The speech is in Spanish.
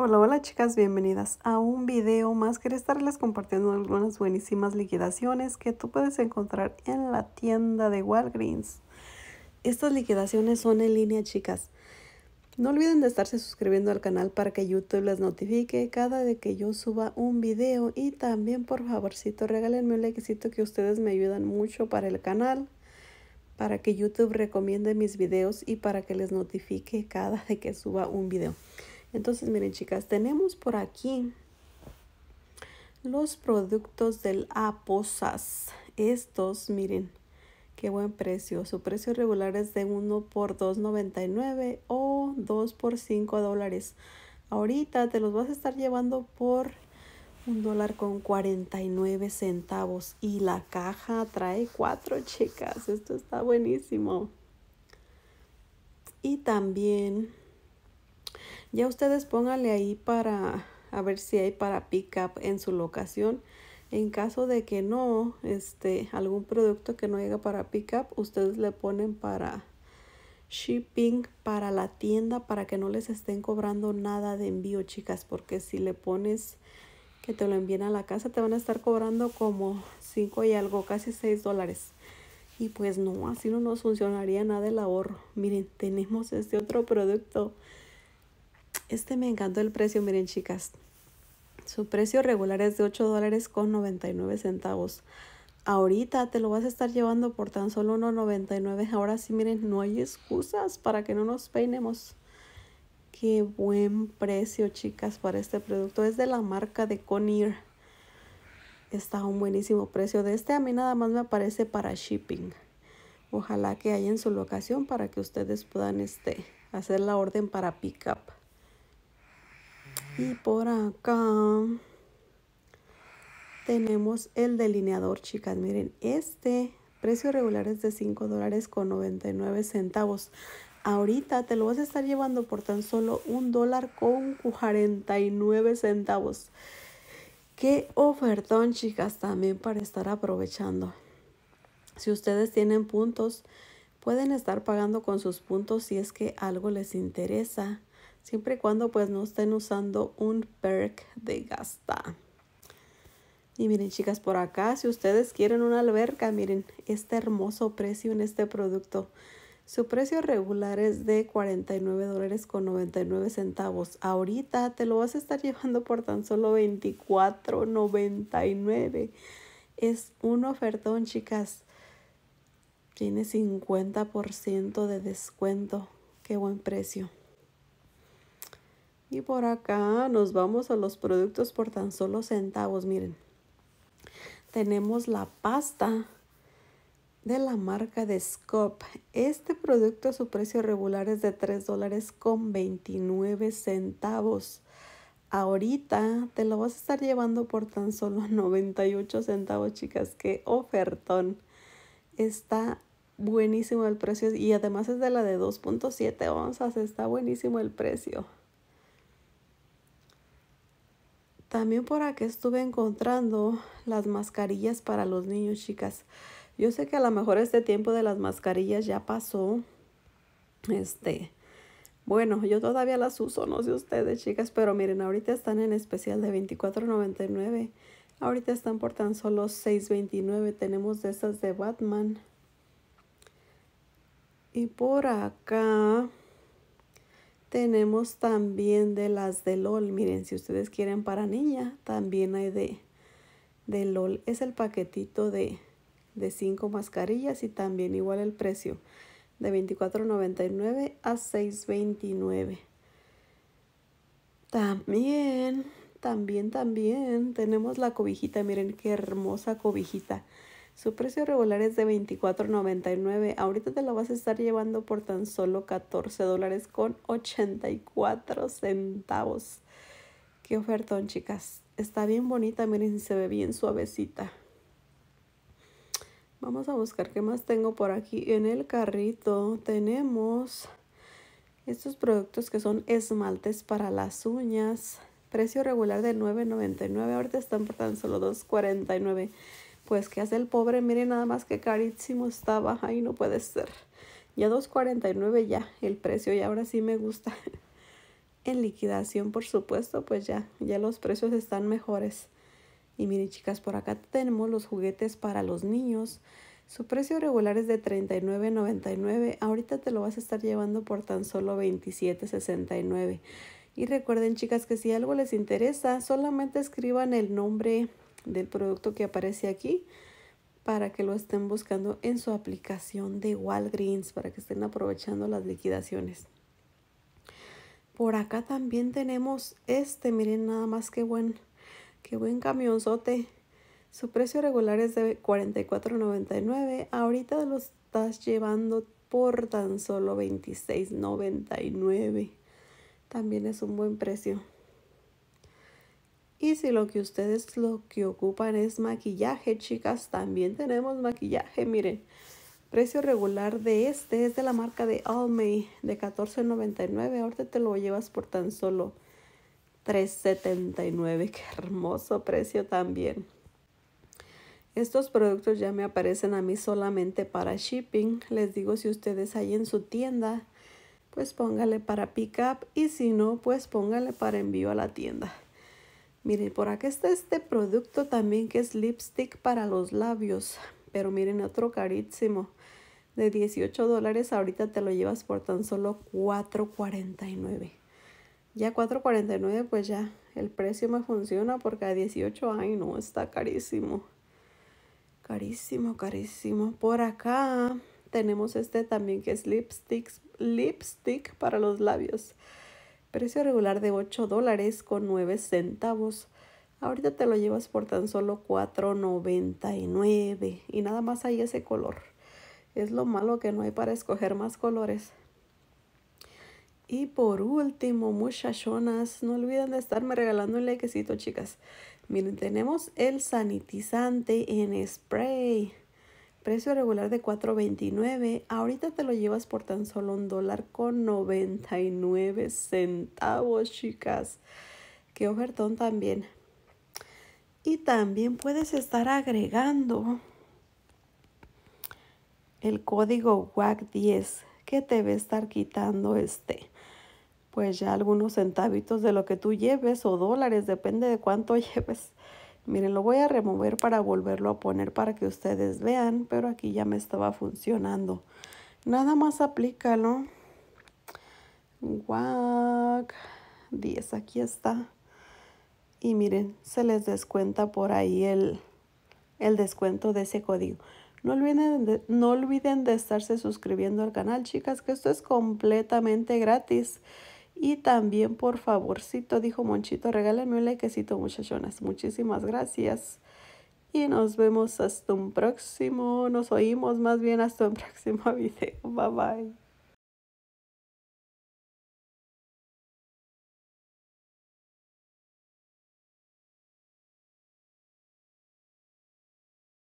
Hola, hola chicas, bienvenidas a un video más. Quería estarles compartiendo algunas buenísimas liquidaciones que tú puedes encontrar en la tienda de Walgreens. Estas liquidaciones son en línea, chicas. No olviden de estarse suscribiendo al canal para que YouTube les notifique cada vez que yo suba un video. Y también, por favorcito, regálenme un likecito que ustedes me ayudan mucho para el canal. Para que YouTube recomiende mis videos y para que les notifique cada vez que suba un video. Entonces, miren chicas, tenemos por aquí los productos del Aposas. Estos, miren, qué buen precio. Su precio regular es de 1 por 2.99 o 2 por 5 dólares. Ahorita te los vas a estar llevando por un dólar con 49 centavos. Y la caja trae cuatro chicas. Esto está buenísimo. Y también ya ustedes pónganle ahí para a ver si hay para pick up en su locación. En caso de que no, este, algún producto que no llega para pick up, ustedes le ponen para shipping para la tienda para que no les estén cobrando nada de envío, chicas, porque si le pones que te lo envíen a la casa, te van a estar cobrando como 5 y algo, casi 6 dólares. Y pues no, así no nos funcionaría nada el ahorro. Miren, tenemos este otro producto este me encantó el precio, miren chicas. Su precio regular es de 8 dólares con 99 centavos. Ahorita te lo vas a estar llevando por tan solo 1.99. Ahora sí, miren, no hay excusas para que no nos peinemos. Qué buen precio, chicas, para este producto. Es de la marca de Conir. Está a un buenísimo precio. De este a mí nada más me aparece para shipping. Ojalá que haya en su locación para que ustedes puedan este, hacer la orden para pick up. Y por acá tenemos el delineador, chicas. Miren, este precio regular es de $5.99. dólares con centavos. Ahorita te lo vas a estar llevando por tan solo un dólar con centavos. Qué ofertón, chicas, también para estar aprovechando. Si ustedes tienen puntos, pueden estar pagando con sus puntos si es que algo les interesa siempre y cuando pues no estén usando un perk de gasta. Y miren chicas, por acá, si ustedes quieren una alberca, miren este hermoso precio en este producto. Su precio regular es de $49.99. dólares con centavos. Ahorita te lo vas a estar llevando por tan solo $24.99. Es un ofertón, chicas. Tiene 50% de descuento. Qué buen precio. Y por acá nos vamos a los productos por tan solo centavos. Miren, tenemos la pasta de la marca de Scope. Este producto su precio regular es de tres dólares con 29 centavos. Ahorita te lo vas a estar llevando por tan solo 98 centavos, chicas. ¡Qué ofertón! Está buenísimo el precio y además es de la de 2.7 onzas. Está buenísimo el precio. También por aquí estuve encontrando las mascarillas para los niños, chicas. Yo sé que a lo mejor este tiempo de las mascarillas ya pasó. Este, bueno, yo todavía las uso, no sé ustedes, chicas, pero miren, ahorita están en especial de $24.99. Ahorita están por tan solo $6.29. Tenemos de esas de Batman. Y por acá tenemos también de las de LOL. Miren, si ustedes quieren para niña, también hay de, LOL. Es el paquetito de, de 5 mascarillas y también igual el precio de $24.99 a $6.29. También, también, también tenemos la cobijita. Miren qué hermosa cobijita. Su precio regular es de $24.99. Ahorita te lo vas a estar llevando por tan solo $14 dólares con 84 centavos. Qué ofertón, chicas. Está bien bonita, miren, se ve bien suavecita. Vamos a buscar qué más tengo por aquí. En el carrito tenemos estos productos que son esmaltes para las uñas. Precio regular de $9.99. Ahorita están por tan solo $2.49. Pues que hace el pobre, miren nada más que carísimo estaba, ahí no puede ser. Ya 2.49 ya, el precio y ahora sí me gusta. en liquidación, por supuesto, pues ya, ya los precios están mejores. Y miren chicas, por acá tenemos los juguetes para los niños. Su precio regular es de $39.99. Ahorita te lo vas a estar llevando por tan solo $27.69. Y recuerden chicas que si algo les interesa, solamente escriban el nombre del producto que aparece aquí para que lo estén buscando en su aplicación de Walgreens, para que estén aprovechando las liquidaciones. Por acá también tenemos este, miren nada más qué buen, qué buen camionzote. Su precio regular es de $44.99. Ahorita lo estás llevando por tan solo $26.99. También es un buen precio. Y si lo que ustedes lo que ocupan es maquillaje, chicas, también tenemos maquillaje, miren. Precio regular de este es de la marca de May de $14.99. Ahorita te lo llevas por tan solo $3.79. Qué hermoso precio también. Estos productos ya me aparecen a mí solamente para shipping. Les digo si ustedes hay en su tienda, pues póngale para pick up y si no, pues póngale para envío a la tienda. Miren, por acá está este producto también que es lipstick para los labios. Pero miren, otro carísimo. De 18 dólares ahorita te lo llevas por tan solo $4.49. Ya $4.49 pues ya el precio me funciona porque a 18, ay no, está carísimo. Carísimo, carísimo. Por acá tenemos este también que es lipstick lipstick para los labios Precio regular de 8 dólares con 9 centavos. Ahorita te lo llevas por tan solo $4.99 y nada más hay ese color. Es lo malo que no hay para escoger más colores. Y por último, muchachonas, no olviden de estarme regalando un likecito, chicas. Miren, tenemos el sanitizante en spray precio regular de 4.29, ahorita te lo llevas por tan solo un dólar con 99 centavos, chicas. Qué ofertón también. Y también puedes estar agregando el código WAC10 que te va a estar quitando este pues ya algunos centavitos de lo que tú lleves o dólares, depende de cuánto lleves. Miren, lo voy a remover para volverlo a poner para que ustedes vean, pero aquí ya me estaba funcionando. Nada más aplícalo. Guac. 10, aquí está. Y miren, se les descuenta por ahí el, descuento de ese código. No olviden, no olviden de estarse suscribiendo al canal, chicas, que esto es completamente gratis. Y también, por favorcito, dijo Monchito, regálenme un likecito, muchachonas. Muchísimas gracias. Y nos vemos hasta un próximo, nos oímos más bien hasta un próximo video. Bye bye.